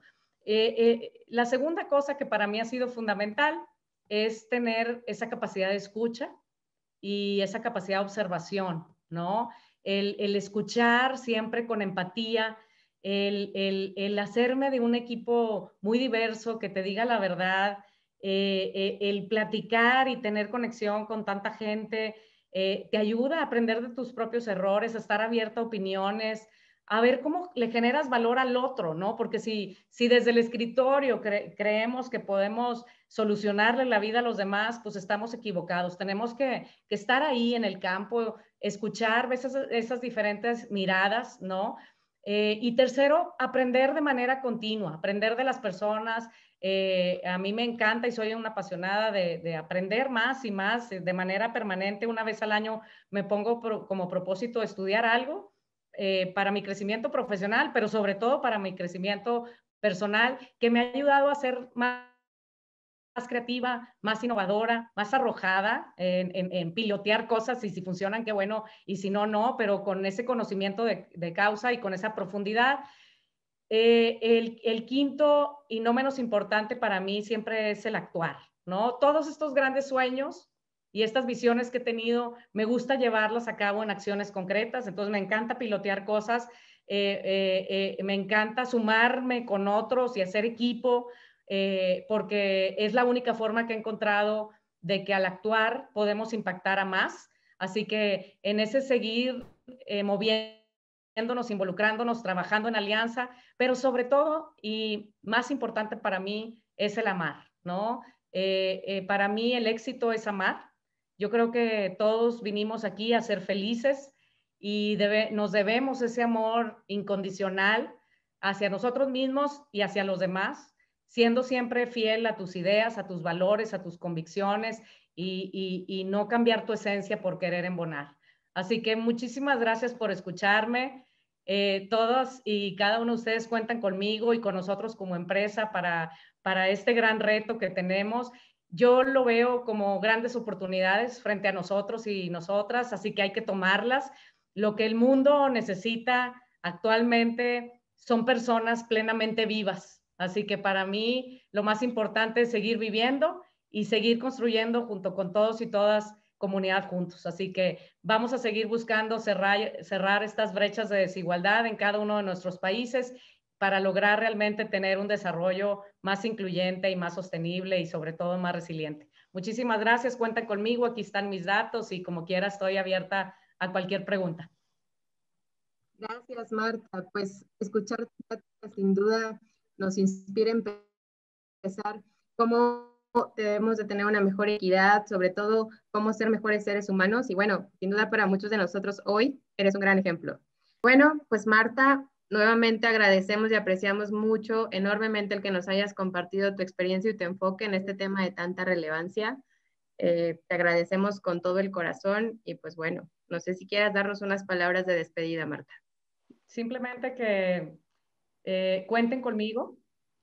la segunda cosa que para mí ha sido fundamental es tener esa capacidad de escucha y esa capacidad de observación, ¿no? El, escuchar siempre con empatía, el, hacerme de un equipo muy diverso que te diga la verdad, eh, eh, el platicar y tener conexión con tanta gente, eh, te ayuda a aprender de tus propios errores, a estar abierta a opiniones, a ver cómo le generas valor al otro, ¿no? Porque si, si desde el escritorio creemos que podemos solucionarle la vida a los demás, pues estamos equivocados. Tenemos que, estar ahí en el campo, escuchar esas, esas diferentes miradas, ¿no? Eh, y tercero, aprender de manera continua, aprender de las personas. Eh, a mí me encanta y soy una apasionada de, aprender más y más eh, de manera permanente. Una vez al año me pongo como propósito estudiar algo eh, para mi crecimiento profesional, pero sobre todo para mi crecimiento personal, que me ha ayudado a ser más, creativa, más innovadora, más arrojada en, pilotear cosas y si funcionan, qué bueno, y si no, no, pero con ese conocimiento de, causa y con esa profundidad. Eh, el quinto y no menos importante para mí siempre es el actuar, ¿no? Todos estos grandes sueños y estas visiones que he tenido, me gusta llevarlas a cabo en acciones concretas, entonces me encanta pilotear cosas, eh, eh, eh, me encanta sumarme con otros y hacer equipo, porque es la única forma que he encontrado de que al actuar podemos impactar a más. Así que en ese seguir moviéndonos, involucrándonos, trabajando en alianza, pero sobre todo y más importante para mí es el amar, ¿no? para mí el éxito es amar yo creo que todos vinimos aquí a ser felices y nos debemos ese amor incondicional hacia nosotros mismos y hacia los demás, siendo siempre fiel a tus ideas, a tus valores, a tus convicciones y, no cambiar tu esencia por querer embonar. Así que muchísimas gracias por escucharme. Eh, todos y cada uno de ustedes cuentan conmigo y con nosotros como empresa para, para este gran reto que tenemos yo lo veo como grandes oportunidades frente a nosotros y nosotras, así que hay que tomarlas. Lo que el mundo necesita actualmente son personas plenamente vivas, así que para mí lo más importante es seguir viviendo y seguir construyendo junto con todos y todas comunidad juntos. Así que vamos a seguir buscando cerrar, estas brechas de desigualdad en cada uno de nuestros países para lograr realmente tener un desarrollo más incluyente y más sostenible y sobre todo más resiliente. Muchísimas gracias, cuentan conmigo, aquí están mis datos y como quiera estoy abierta a cualquier pregunta.
Gracias, Marta. Pues escuchar sin duda nos inspira a empezar cómo debemos de tener una mejor equidad, sobre todo cómo ser mejores seres humanos y bueno, sin duda para muchos de nosotros hoy eres un gran ejemplo. Bueno, pues Marta, Nuevamente agradecemos y apreciamos mucho, enormemente, el que nos hayas compartido tu experiencia y tu enfoque en este tema de tanta relevancia. Eh, te agradecemos con todo el corazón y pues bueno, no sé si quieras darnos unas palabras de despedida, Marta. Simplemente que eh, cuenten
conmigo,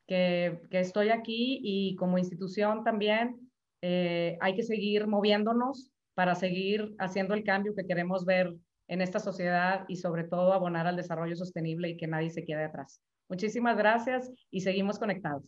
que, estoy aquí y como institución también eh, hay que seguir moviéndonos para seguir haciendo el cambio que queremos ver en esta sociedad y sobre todo abonar al desarrollo sostenible y que nadie se quede atrás. Muchísimas gracias y seguimos conectados.